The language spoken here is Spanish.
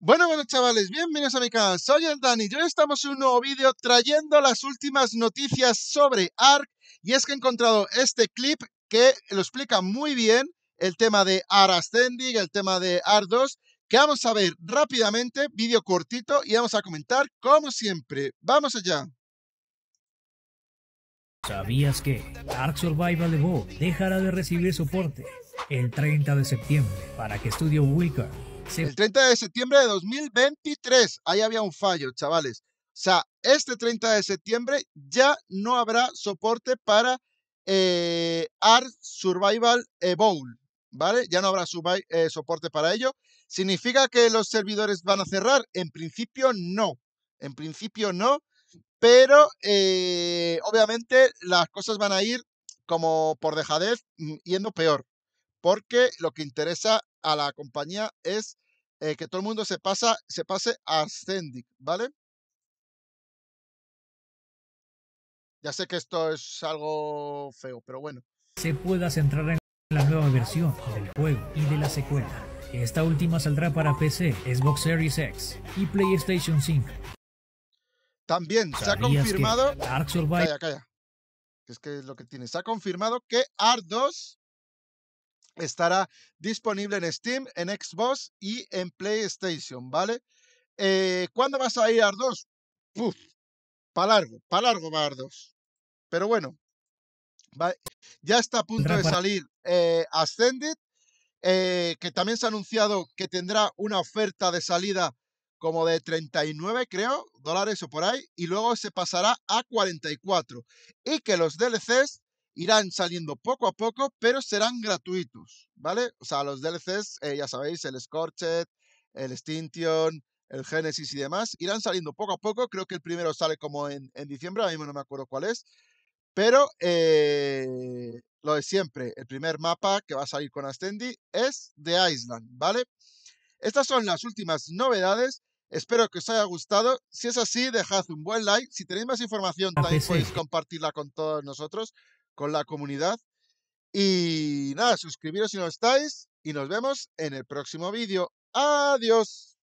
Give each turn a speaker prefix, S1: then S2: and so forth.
S1: Bueno, bueno chavales, bienvenidos a mi canal, soy el Dani y hoy estamos en un nuevo vídeo trayendo las últimas noticias sobre ARK y es que he encontrado este clip que lo explica muy bien el tema de AR Ascending, el tema de AR 2 que vamos a ver rápidamente, vídeo cortito y vamos a comentar como siempre. ¡Vamos allá!
S2: ¿Sabías que Ark Survival Evolved dejará de recibir soporte el 30 de septiembre para que Studio Wicker
S1: el 30 de septiembre de 2023. Ahí había un fallo, chavales. O sea, este 30 de septiembre ya no habrá soporte para eh, Art Survival Evolve, eh, ¿vale? Ya no habrá eh, soporte para ello. ¿Significa que los servidores van a cerrar? En principio no. En principio no. Pero eh, obviamente las cosas van a ir como por dejadez mm, yendo peor porque lo que interesa a la compañía es eh, que todo el mundo se, se pase a Ascendic, ¿vale? Ya sé que esto es algo feo, pero bueno.
S2: Se pueda centrar en la nueva versión del juego y de la secuela. Esta última saldrá para PC, Xbox Series X y PlayStation 5. También
S1: se ha confirmado. Calla, calla. Es que es lo que tiene. Se ha confirmado que r 2 Estará disponible en Steam, en Xbox y en PlayStation, ¿vale? Eh, ¿Cuándo vas a ir a Ardos? Uf, para largo, para largo va Ardos. Pero bueno, ya está a punto de salir eh, Ascended, eh, que también se ha anunciado que tendrá una oferta de salida como de 39, creo, dólares o por ahí, y luego se pasará a 44. Y que los DLCs irán saliendo poco a poco, pero serán gratuitos, ¿vale? O sea, los DLCs, eh, ya sabéis, el Scorched, el Extinction, el Genesis y demás, irán saliendo poco a poco. Creo que el primero sale como en, diciembre, a mí no me acuerdo cuál es. Pero eh, lo de siempre, el primer mapa que va a salir con Ascendi es de Island, ¿vale? Estas son las últimas novedades. Espero que os haya gustado. Si es así, dejad un buen like. Si tenéis más información, también podéis compartirla con todos nosotros con la comunidad. Y nada, suscribiros si no estáis y nos vemos en el próximo vídeo. Adiós.